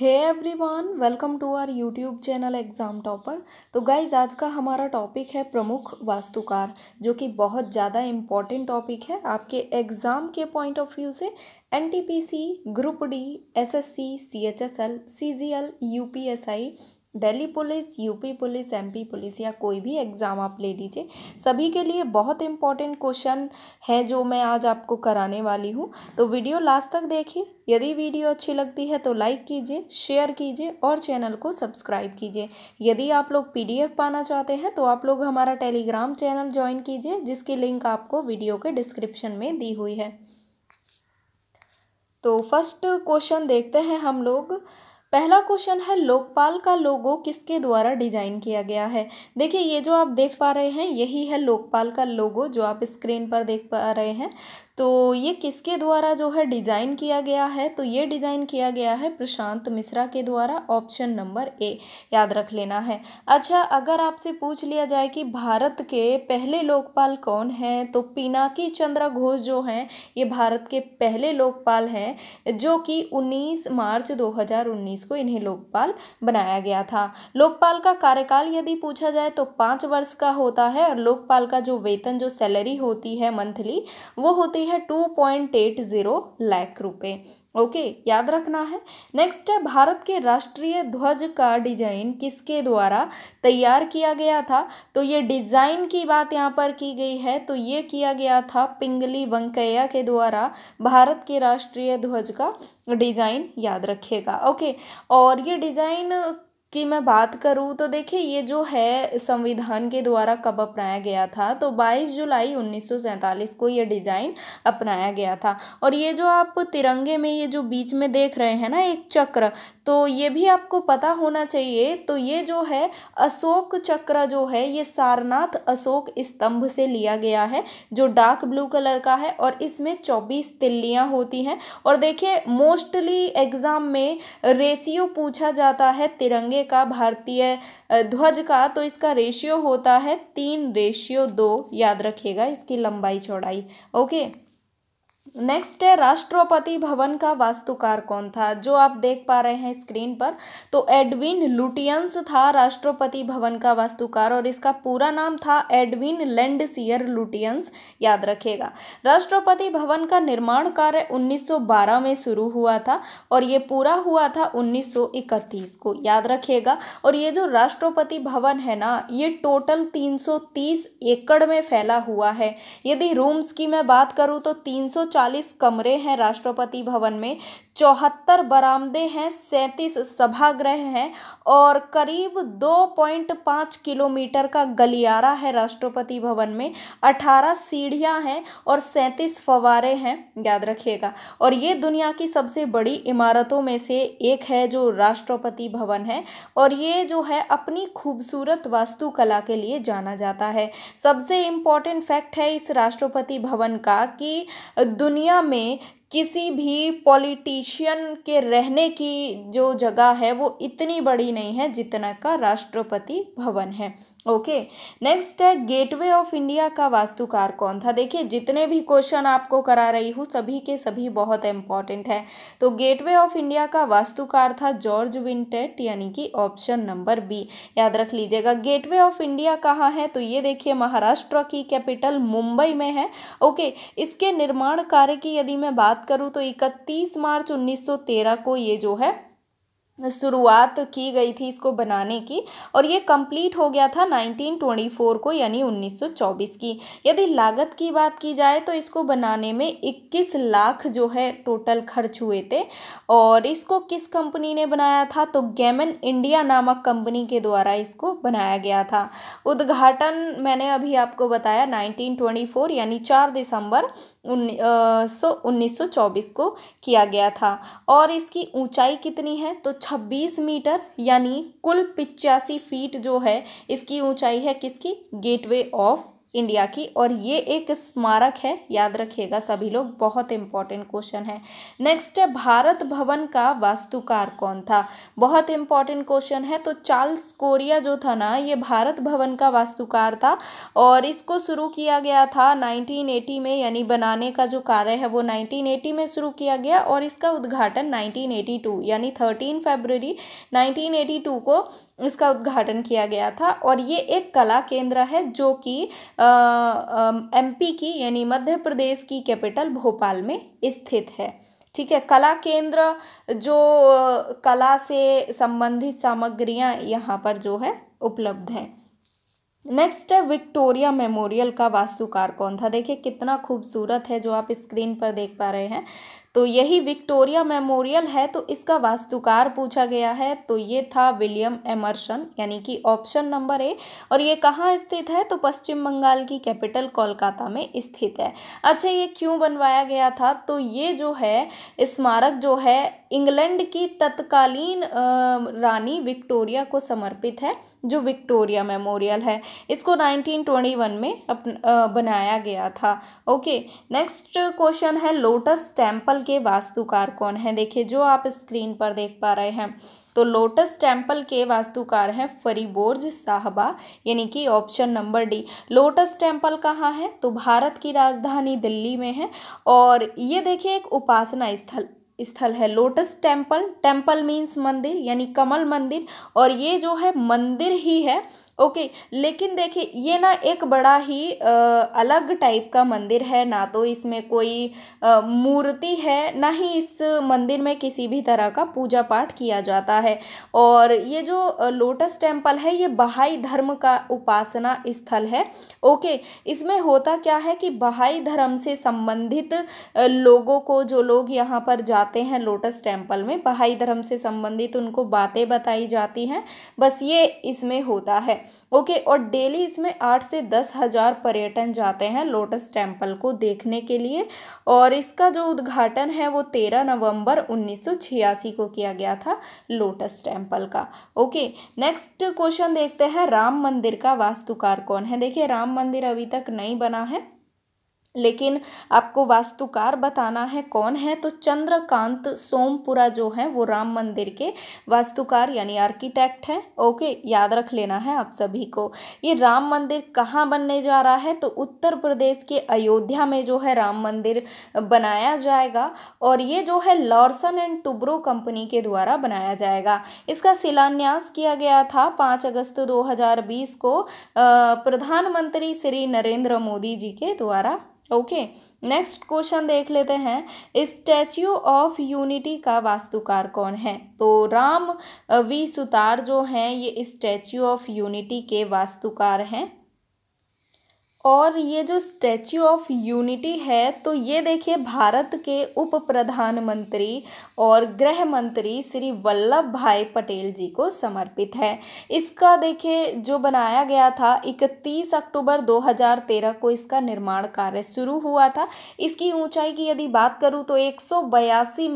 है everyone welcome to our YouTube channel exam topper तो guys आज का हमारा टॉपिक है प्रमुख वास्तुकार जो कि बहुत ज़्यादा इम्पॉर्टेंट टॉपिक है आपके एग्ज़ाम के पॉइंट ऑफ व्यू से N T P C group D S S C C H S L C G L U P S I Delhi police UP police MP police या कोई भी exam आप ले लीजिए सभी के लिए बहुत इंपॉर्टेंट क्वेश्चन है जो मैं आज आपको कराने वाली हूँ तो वीडियो लास्ट तक देखिए यदि वीडियो अच्छी लगती है तो लाइक कीजिए शेयर कीजिए और चैनल को सब्सक्राइब कीजिए यदि आप लोग पीडीएफ पाना चाहते हैं तो आप लोग हमारा टेलीग्राम चैनल ज्वाइन कीजिए जिसकी लिंक आपको वीडियो के डिस्क्रिप्शन में दी हुई है तो फर्स्ट क्वेश्चन देखते हैं हम लोग पहला क्वेश्चन है लोकपाल का लोगो किसके द्वारा डिजाइन किया गया है देखिए ये जो आप देख पा रहे हैं यही है लोकपाल का लोगो जो आप स्क्रीन पर देख पा रहे हैं तो ये किसके द्वारा जो है डिजाइन किया गया है तो ये डिजाइन किया गया है प्रशांत मिश्रा के द्वारा ऑप्शन नंबर ए याद रख लेना है अच्छा अगर आपसे पूछ लिया जाए कि भारत के पहले लोकपाल कौन हैं तो पिनाकी चंद्र घोष जो हैं ये भारत के पहले लोकपाल हैं जो कि उन्नीस मार्च दो 1919 को इन्हें लोकपाल बनाया गया था लोकपाल का कार्यकाल यदि पूछा जाए तो पाँच वर्ष का होता है और लोकपाल का जो वेतन जो सैलरी होती है मंथली वो होती है two point eight zero lakh रुपये ओके याद रखना है नेक्स्ट है भारत के राष्ट्रीय ध्वज का डिजाइन किसके द्वारा तैयार किया गया था तो ये डिजाइन की बात यहाँ पर की गई है तो ये किया गया था पिंगली वंकैया के द्वारा भारत के राष्ट्रीय ध्वज का डिजाइन याद रखिएगा ओके okay, और ये डिज़ाइन की मैं बात करूँ तो देखिए ये जो है संविधान के द्वारा कब अपनाया गया था तो 22 जुलाई उन्नीस को ये डिज़ाइन अपनाया गया था और ये जो आप तिरंगे में ये जो बीच में देख रहे हैं ना एक चक्र तो ये भी आपको पता होना चाहिए तो ये जो है अशोक चक्र जो है ये सारनाथ अशोक स्तंभ से लिया गया है जो डार्क ब्लू कलर का है और इसमें चौबीस तिल्लियाँ होती हैं और देखिए मोस्टली एग्ज़ाम में रेशियो पूछा जाता है तिरंगे का भारतीय ध्वज का तो इसका रेशियो होता है तीन रेशियो दो याद रखिएगा इसकी लंबाई चौड़ाई ओके नेक्स्ट है राष्ट्रपति भवन का वास्तुकार कौन था जो आप देख पा रहे हैं स्क्रीन पर तो एडविन लुटियंस था राष्ट्रपति भवन का वास्तुकार और इसका पूरा नाम था एडविन लैंडसियर लुटियंस याद रखेगा राष्ट्रपति भवन का निर्माण कार्य 1912 में शुरू हुआ था और ये पूरा हुआ था 1931 को याद रखेगा और ये जो राष्ट्रपति भवन है ना ये टोटल तीन एकड़ में फैला हुआ है यदि रूम्स की मैं बात करूँ तो तीन चालीस कमरे हैं राष्ट्रपति भवन में चौहत्तर बरामदे हैं सैंतीस सभागृह हैं और करीब दो पॉइंट पाँच किलोमीटर का गलियारा है राष्ट्रपति भवन में अठारह सीढ़ियां हैं और सैंतीस फवारे हैं याद रखिएगा और ये दुनिया की सबसे बड़ी इमारतों में से एक है जो राष्ट्रपति भवन है और ये जो है अपनी खूबसूरत वास्तुकला के लिए जाना जाता है सबसे इम्पॉर्टेंट फैक्ट है इस राष्ट्रपति भवन का कि दुनिया में किसी भी पॉलिटिशियन के रहने की जो जगह है वो इतनी बड़ी नहीं है जितना का राष्ट्रपति भवन है ओके नेक्स्ट है गेटवे ऑफ इंडिया का वास्तुकार कौन था देखिए जितने भी क्वेश्चन आपको करा रही हूँ सभी के सभी बहुत इंपॉर्टेंट है तो गेटवे ऑफ इंडिया का वास्तुकार था जॉर्ज विंटेट यानी कि ऑप्शन नंबर बी याद रख लीजिएगा गेटवे ऑफ इंडिया कहाँ है तो ये देखिए महाराष्ट्र की कैपिटल मुंबई में है ओके इसके निर्माण कार्य की यदि मैं बात करूँ तो इकतीस मार्च उन्नीस को ये जो है शुरुआत की गई थी इसको बनाने की और ये कंप्लीट हो गया था 1924 को यानी 1924 की यदि लागत की बात की जाए तो इसको बनाने में 21 लाख जो है टोटल खर्च हुए थे और इसको किस कंपनी ने बनाया था तो गैमन इंडिया नामक कंपनी के द्वारा इसको बनाया गया था उद्घाटन मैंने अभी आपको बताया 1924 यानी 4 दिसंबर उन्नीस को किया गया था और इसकी ऊँचाई कितनी है तो छब्बीस मीटर यानी कुल पिचासी फीट जो है इसकी ऊंचाई है किसकी गेटवे ऑफ इंडिया की और ये एक स्मारक है याद रखिएगा सभी लोग बहुत इंपॉर्टेंट क्वेश्चन है नेक्स्ट है भारत भवन का वास्तुकार कौन था बहुत इंपॉर्टेंट क्वेश्चन है तो चार्ल्स कोरिया जो था ना ये भारत भवन का वास्तुकार था और इसको शुरू किया गया था 1980 में यानी बनाने का जो कार्य है वो 1980 में शुरू किया गया और इसका उद्घाटन नाइनटीन यानी थर्टीन फेबररी नाइनटीन को इसका उद्घाटन किया गया था और ये एक कला केंद्र है जो कि एम पी की यानी मध्य प्रदेश की कैपिटल भोपाल में स्थित है ठीक है कला केंद्र जो कला से संबंधित सामग्रियाँ यहाँ पर जो है उपलब्ध हैं नेक्स्ट है विक्टोरिया मेमोरियल का वास्तुकार कौन था देखिए कितना खूबसूरत है जो आप स्क्रीन पर देख पा रहे हैं तो यही विक्टोरिया मेमोरियल है तो इसका वास्तुकार पूछा गया है तो ये था विलियम एमर्सन यानी कि ऑप्शन नंबर ए और ये कहाँ स्थित है तो पश्चिम बंगाल की कैपिटल कोलकाता में स्थित है अच्छा ये क्यों बनवाया गया था तो ये जो है स्मारक जो है इंग्लैंड की तत्कालीन रानी विक्टोरिया को समर्पित है जो विक्टोरिया मेमोरियल है इसको 1921 में अपन, बनाया गया था ओके नेक्स्ट क्वेश्चन है लोटस टेम्पल टेम्पल के वास्तुकार कौन हैं देखिए जो आप स्क्रीन पर देख पा रहे हैं तो लोटस टेम्पल के वास्तुकार हैं फरीबोर्ज साहबा यानी कि option number D Lotus Temple कहाँ है तो भारत की राजधानी दिल्ली में है और ये देखिए एक उपासना स्थल स्थल है लोटस टेम्पल टेम्पल मीन्स मंदिर यानी कमल मंदिर और ये जो है मंदिर ही है ओके लेकिन देखिए ये ना एक बड़ा ही आ, अलग टाइप का मंदिर है ना तो इसमें कोई मूर्ति है ना ही इस मंदिर में किसी भी तरह का पूजा पाठ किया जाता है और ये जो लोटस टेम्पल है ये बहाई धर्म का उपासना स्थल है ओके इसमें होता क्या है कि बहाई धर्म से संबंधित लोगों को जो लोग यहाँ पर जाते आते हैं लोटस टेम्पल में बहाई धर्म से संबंधित उनको बातें बताई जाती हैं बस ये इसमें होता है ओके और डेली इसमें आठ से दस हज़ार पर्यटन जाते हैं लोटस टेम्पल को देखने के लिए और इसका जो उद्घाटन है वो तेरह नवंबर उन्नीस को किया गया था लोटस टेम्पल का ओके नेक्स्ट क्वेश्चन देखते हैं राम मंदिर का वास्तुकार कौन है देखिए राम मंदिर अभी तक नहीं बना है लेकिन आपको वास्तुकार बताना है कौन है तो चंद्रकांत सोमपुरा जो है वो राम मंदिर के वास्तुकार यानी आर्किटेक्ट हैं ओके याद रख लेना है आप सभी को ये राम मंदिर कहाँ बनने जा रहा है तो उत्तर प्रदेश के अयोध्या में जो है राम मंदिर बनाया जाएगा और ये जो है लॉर्सन एंड टुब्रो कंपनी के द्वारा बनाया जाएगा इसका शिलान्यास किया गया था पाँच अगस्त दो को प्रधानमंत्री श्री नरेंद्र मोदी जी के द्वारा ओके नेक्स्ट क्वेश्चन देख लेते हैं स्टैच्यू ऑफ यूनिटी का वास्तुकार कौन है तो राम वी सुतार जो हैं ये स्टैच्यू ऑफ यूनिटी के वास्तुकार हैं और ये जो स्टैचू ऑफ यूनिटी है तो ये देखिए भारत के उप प्रधानमंत्री और गृह मंत्री श्री वल्लभ भाई पटेल जी को समर्पित है इसका देखिए जो बनाया गया था 31 अक्टूबर 2013 को इसका निर्माण कार्य शुरू हुआ था इसकी ऊंचाई की यदि बात करूँ तो एक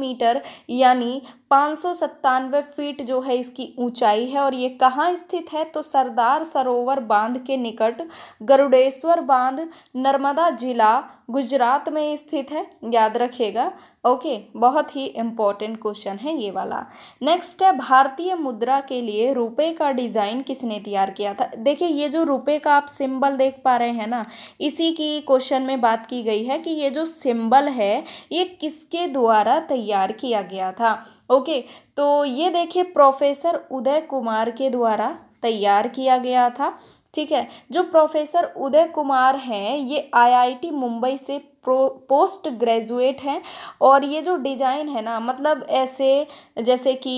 मीटर यानी पाँच फीट जो है इसकी ऊंचाई है और ये कहाँ स्थित है तो सरदार सरोवर बांध के निकट गरुडेश्वर बांध नर्मदा जिला गुजरात में स्थित है याद रखिएगा ओके बहुत ही इम्पोर्टेंट क्वेश्चन है ये वाला नेक्स्ट है भारतीय मुद्रा के लिए रुपए का डिज़ाइन किसने तैयार किया था देखिए ये जो रुपए का आप सिंबल देख पा रहे हैं ना इसी की क्वेश्चन में बात की गई है कि ये जो सिंबल है ये किसके द्वारा तैयार किया गया था ओके ओके तो ये देखिए प्रोफेसर उदय कुमार के द्वारा तैयार किया गया था ठीक है जो प्रोफेसर उदय कुमार हैं ये आईआईटी मुंबई से प्रो पोस्ट ग्रेजुएट हैं और ये जो डिज़ाइन है ना मतलब ऐसे जैसे कि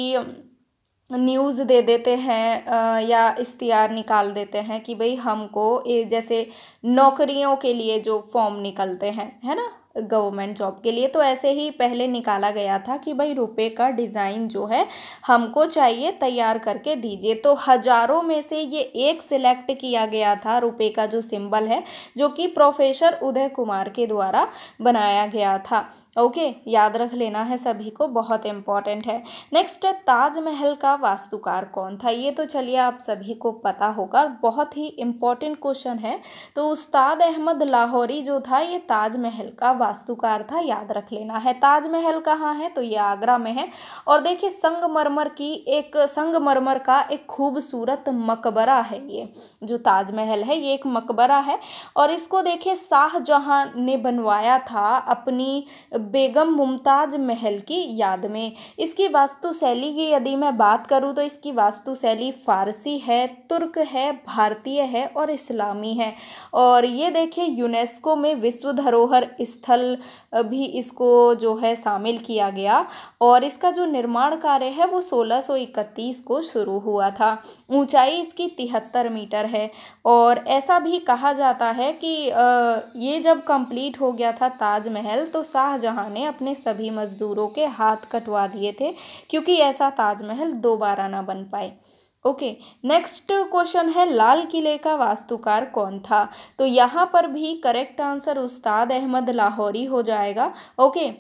न्यूज़ दे देते हैं या इश्तियार निकाल देते हैं कि भाई हमको जैसे नौकरियों के लिए जो फॉर्म निकलते हैं है ना गवर्नमेंट जॉब के लिए तो ऐसे ही पहले निकाला गया था कि भाई रुपए का डिज़ाइन जो है हमको चाहिए तैयार करके दीजिए तो हज़ारों में से ये एक सिलेक्ट किया गया था रुपए का जो सिंबल है जो कि प्रोफेसर उदय कुमार के द्वारा बनाया गया था ओके याद रख लेना है सभी को बहुत इम्पॉर्टेंट है नेक्स्ट ताजमहल का वास्तुकार कौन था ये तो चलिए आप सभी को पता होगा बहुत ही इम्पॉर्टेंट क्वेश्चन है तो उस्ताद अहमद लाहौरी जो था ये ताजमहल का वास्तुकार था याद रख लेना है ताजमहल कहाँ है तो ये आगरा में है और देखिए संगमरमर की एक संगमरमर का एक खूबसूरत मकबरा है ये जो ताजमहल है ये एक मकबरा है और इसको देखिए शाहजहाँ ने बनवाया था अपनी बेगम मुमताज महल की याद में इसकी वास्तुशैली की यदि मैं बात करूँ तो इसकी वास्तुशैली फारसी है तुर्क है भारतीय है और इस्लामी है और ये देखिए यूनेस्को में विश्व धरोहर स्थल स्थल भी इसको जो है शामिल किया गया और इसका जो निर्माण कार्य है वो 1631 को शुरू हुआ था ऊंचाई इसकी तिहत्तर मीटर है और ऐसा भी कहा जाता है कि ये जब कंप्लीट हो गया था ताजमहल तो शाहजहाँ ने अपने सभी मज़दूरों के हाथ कटवा दिए थे क्योंकि ऐसा ताजमहल दोबारा ना बन पाए ओके नेक्स्ट क्वेश्चन है लाल किले का वास्तुकार कौन था तो यहाँ पर भी करेक्ट आंसर उस्ताद अहमद लाहौरी हो जाएगा ओके okay,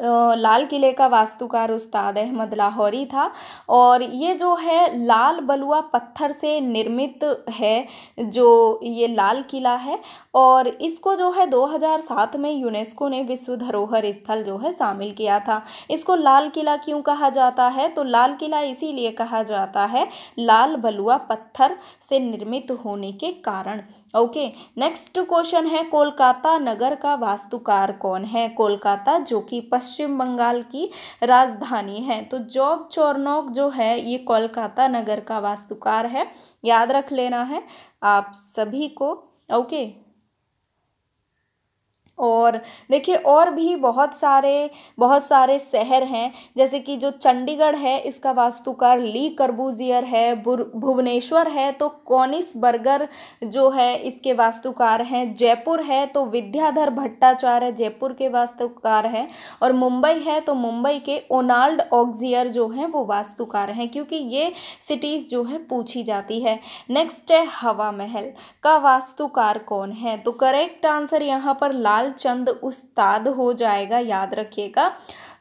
लाल किले का वास्तुकार उस्ताद अहमद लाहौरी था और ये जो है लाल बलुआ पत्थर से निर्मित है जो ये लाल किला है और इसको जो है 2007 में यूनेस्को ने विश्व धरोहर स्थल जो है शामिल किया था इसको लाल किला क्यों कहा जाता है तो लाल किला इसीलिए कहा जाता है लाल बलुआ पत्थर से निर्मित होने के कारण ओके नेक्स्ट क्वेश्चन है कोलकाता नगर का वास्तुकार कौन है कोलकाता जो कि पश्चिम बंगाल की राजधानी है तो जॉब चोरनोक जो है ये कोलकाता नगर का वास्तुकार है याद रख लेना है आप सभी को ओके और देखिए और भी बहुत सारे बहुत सारे शहर हैं जैसे कि जो चंडीगढ़ है इसका वास्तुकार ली कर्बूजियर है भुवनेश्वर है तो कॉनिस बर्गर जो है इसके वास्तुकार हैं जयपुर है तो विद्याधर भट्टाचार्य जयपुर के वास्तुकार हैं और मुंबई है तो मुंबई के ओनाल्ड ऑक्जियर जो हैं वो वास्तुकार हैं क्योंकि ये सिटीज़ जो है पूछी जाती है नेक्स्ट है हवा महल का वास्तुकार कौन है तो करेक्ट आंसर यहाँ पर लाल चंद उस्ताद हो जाएगा याद रखिएगा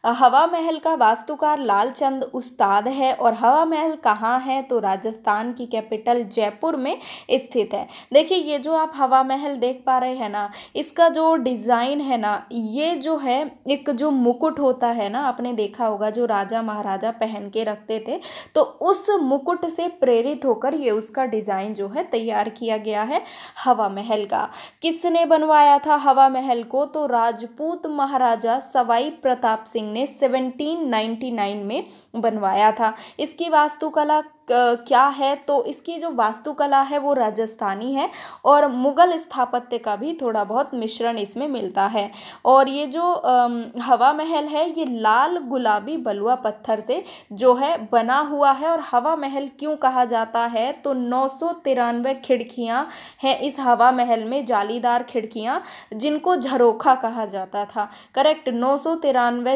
हवा महल का वास्तुकार लालचंद उस्ताद है और हवा महल कहाँ है तो राजस्थान की कैपिटल जयपुर में स्थित है देखिए ये जो आप हवा महल देख पा रहे हैं ना इसका जो डिज़ाइन है ना ये जो है एक जो मुकुट होता है ना आपने देखा होगा जो राजा महाराजा पहन के रखते थे तो उस मुकुट से प्रेरित होकर ये उसका डिज़ाइन जो है तैयार किया गया है हवा महल का किसने बनवाया था हवा महल को तो राजपूत महाराजा सवाई प्रताप सिंह सिंह ने 1799 में बनवाया था इसकी वास्तुकला क्या है तो इसकी जो वास्तुकला है वो राजस्थानी है और मुग़ल स्थापत्य का भी थोड़ा बहुत मिश्रण इसमें मिलता है और ये जो हवा महल है ये लाल गुलाबी बलुआ पत्थर से जो है बना हुआ है और हवा महल क्यों कहा जाता है तो नौ खिड़कियां हैं इस हवा महल में जालीदार खिड़कियां जिनको झरोखा कहा जाता था करेक्ट नौ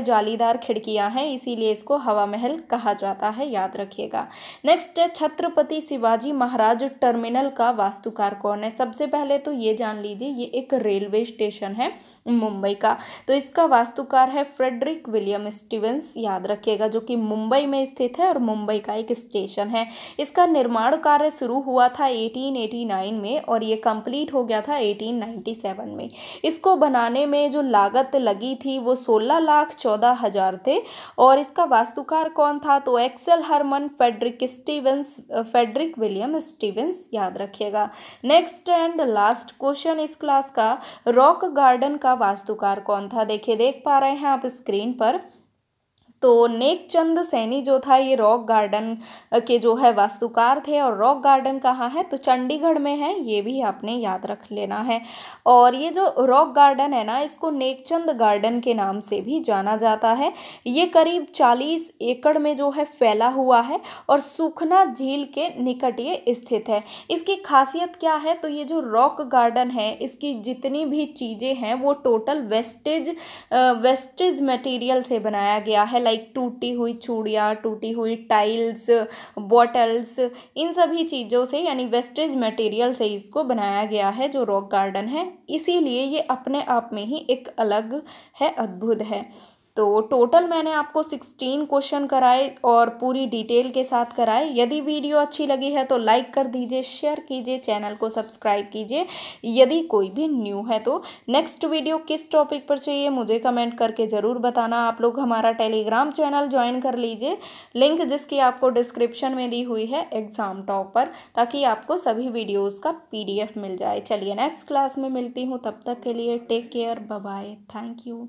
जालीदार खिड़कियां हैं इसीलिए इसको हवा महल कहा जाता है याद रखिएगा नेक्स्ट नेक्स्ट है छत्रपति शिवाजी महाराज टर्मिनल का वास्तुकार कौन है सबसे पहले तो ये जान लीजिए ये एक रेलवे स्टेशन है मुंबई का तो इसका वास्तुकार है फ्रेडरिक विलियम स्टीवेंस याद रखिएगा जो कि मुंबई में स्थित है और मुंबई का एक स्टेशन है इसका निर्माण कार्य शुरू हुआ था 1889 में और ये कंप्लीट हो गया था 1897 में इसको बनाने में जो लागत लगी थी वो सोलह लाख चौदह हज़ार थे और इसका वास्तुकार कौन था तो एक्सेल हरमन फेडरिक स्टी स्टीवेंस फेडरिक विलियम स्टीवेंस याद रखिएगा नेक्स्ट एंड लास्ट क्वेश्चन इस क्लास का रॉक गार्डन का वास्तुकार कौन था देखिए देख पा रहे हैं आप स्क्रीन पर तो नेक चंद सैनी जो था ये रॉक गार्डन के जो है वास्तुकार थे और रॉक गार्डन कहाँ है तो चंडीगढ़ में है ये भी आपने याद रख लेना है और ये जो रॉक गार्डन है ना इसको नेकचंद गार्डन के नाम से भी जाना जाता है ये करीब चालीस एकड़ में जो है फैला हुआ है और सुखना झील के निकट ये स्थित है इसकी खासियत क्या है तो ये जो रॉक गार्डन है इसकी जितनी भी चीज़ें हैं वो टोटल वेस्टेज वेस्टेज मटेरियल से बनाया गया है लाइक लाइक टूटी हुई चूड़ियाँ टूटी हुई टाइल्स बॉटल्स इन सभी चीज़ों से यानी वेस्टेज मटेरियल से इसको बनाया गया है जो रॉक गार्डन है इसीलिए ये अपने आप में ही एक अलग है अद्भुत है तो टोटल मैंने आपको सिक्सटीन क्वेश्चन कराए और पूरी डिटेल के साथ कराए यदि वीडियो अच्छी लगी है तो लाइक कर दीजिए शेयर कीजिए चैनल को सब्सक्राइब कीजिए यदि कोई भी न्यू है तो नेक्स्ट वीडियो किस टॉपिक पर चाहिए मुझे कमेंट करके ज़रूर बताना आप लोग हमारा टेलीग्राम चैनल ज्वाइन कर लीजिए लिंक जिसकी आपको डिस्क्रिप्शन में दी हुई है एग्ज़ाम टॉप पर ताकि आपको सभी वीडियोज़ का पी मिल जाए चलिए नेक्स्ट क्लास में मिलती हूँ तब तक के लिए take care bye thank you